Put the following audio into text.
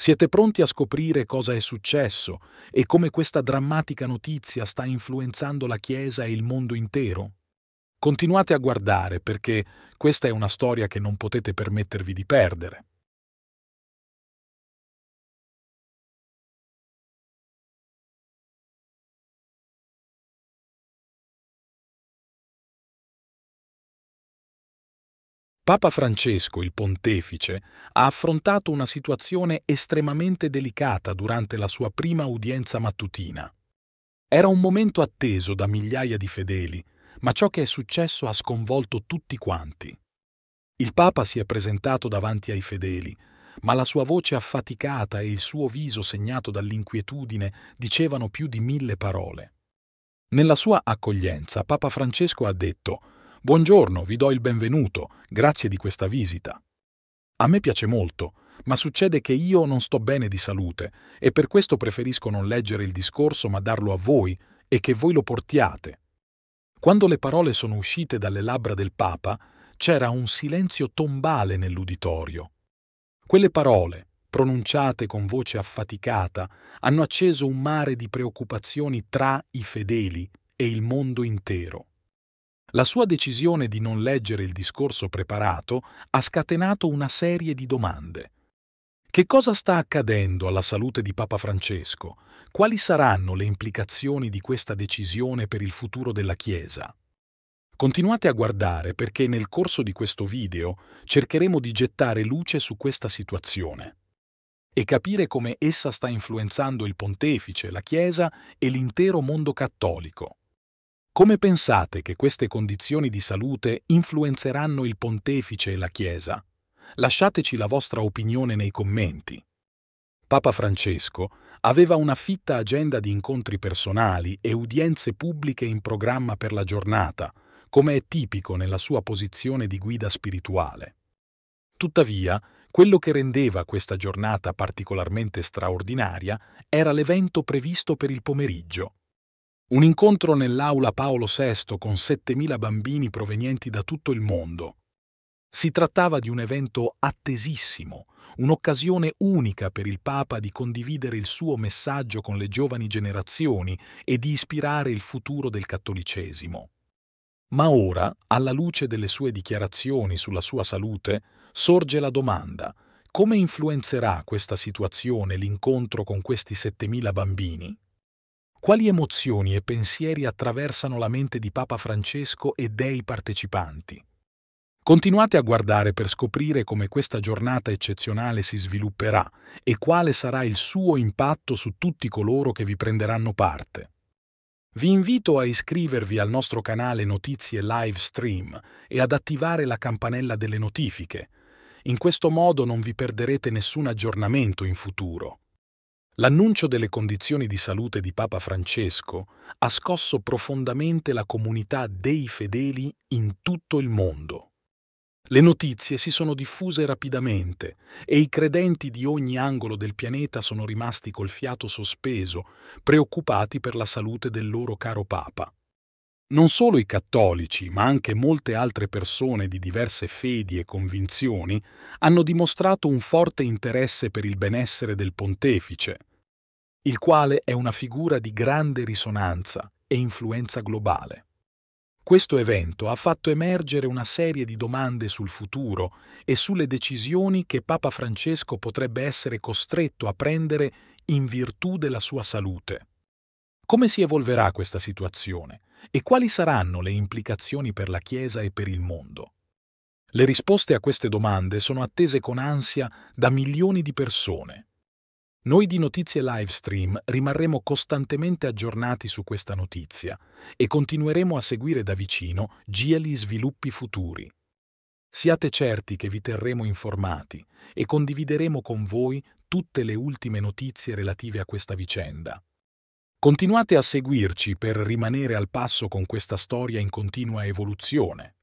Siete pronti a scoprire cosa è successo e come questa drammatica notizia sta influenzando la Chiesa e il mondo intero? Continuate a guardare perché questa è una storia che non potete permettervi di perdere. Papa Francesco, il pontefice, ha affrontato una situazione estremamente delicata durante la sua prima udienza mattutina. Era un momento atteso da migliaia di fedeli, ma ciò che è successo ha sconvolto tutti quanti. Il Papa si è presentato davanti ai fedeli, ma la sua voce affaticata e il suo viso segnato dall'inquietudine dicevano più di mille parole. Nella sua accoglienza Papa Francesco ha detto Buongiorno, vi do il benvenuto, grazie di questa visita. A me piace molto, ma succede che io non sto bene di salute e per questo preferisco non leggere il discorso ma darlo a voi e che voi lo portiate. Quando le parole sono uscite dalle labbra del Papa, c'era un silenzio tombale nell'uditorio. Quelle parole, pronunciate con voce affaticata, hanno acceso un mare di preoccupazioni tra i fedeli e il mondo intero. La sua decisione di non leggere il discorso preparato ha scatenato una serie di domande. Che cosa sta accadendo alla salute di Papa Francesco? Quali saranno le implicazioni di questa decisione per il futuro della Chiesa? Continuate a guardare perché nel corso di questo video cercheremo di gettare luce su questa situazione e capire come essa sta influenzando il pontefice, la Chiesa e l'intero mondo cattolico. Come pensate che queste condizioni di salute influenzeranno il pontefice e la Chiesa? Lasciateci la vostra opinione nei commenti. Papa Francesco aveva una fitta agenda di incontri personali e udienze pubbliche in programma per la giornata, come è tipico nella sua posizione di guida spirituale. Tuttavia, quello che rendeva questa giornata particolarmente straordinaria era l'evento previsto per il pomeriggio, un incontro nell'aula Paolo VI con 7.000 bambini provenienti da tutto il mondo. Si trattava di un evento attesissimo, un'occasione unica per il Papa di condividere il suo messaggio con le giovani generazioni e di ispirare il futuro del cattolicesimo. Ma ora, alla luce delle sue dichiarazioni sulla sua salute, sorge la domanda come influenzerà questa situazione l'incontro con questi 7.000 bambini? Quali emozioni e pensieri attraversano la mente di Papa Francesco e dei partecipanti? Continuate a guardare per scoprire come questa giornata eccezionale si svilupperà e quale sarà il suo impatto su tutti coloro che vi prenderanno parte. Vi invito a iscrivervi al nostro canale Notizie Live Stream e ad attivare la campanella delle notifiche. In questo modo non vi perderete nessun aggiornamento in futuro. L'annuncio delle condizioni di salute di Papa Francesco ha scosso profondamente la comunità dei fedeli in tutto il mondo. Le notizie si sono diffuse rapidamente e i credenti di ogni angolo del pianeta sono rimasti col fiato sospeso, preoccupati per la salute del loro caro Papa. Non solo i cattolici, ma anche molte altre persone di diverse fedi e convinzioni hanno dimostrato un forte interesse per il benessere del pontefice, il quale è una figura di grande risonanza e influenza globale. Questo evento ha fatto emergere una serie di domande sul futuro e sulle decisioni che Papa Francesco potrebbe essere costretto a prendere in virtù della sua salute. Come si evolverà questa situazione e quali saranno le implicazioni per la Chiesa e per il mondo? Le risposte a queste domande sono attese con ansia da milioni di persone. Noi di Notizie Livestream rimarremo costantemente aggiornati su questa notizia e continueremo a seguire da vicino GLI sviluppi futuri. Siate certi che vi terremo informati e condivideremo con voi tutte le ultime notizie relative a questa vicenda. Continuate a seguirci per rimanere al passo con questa storia in continua evoluzione.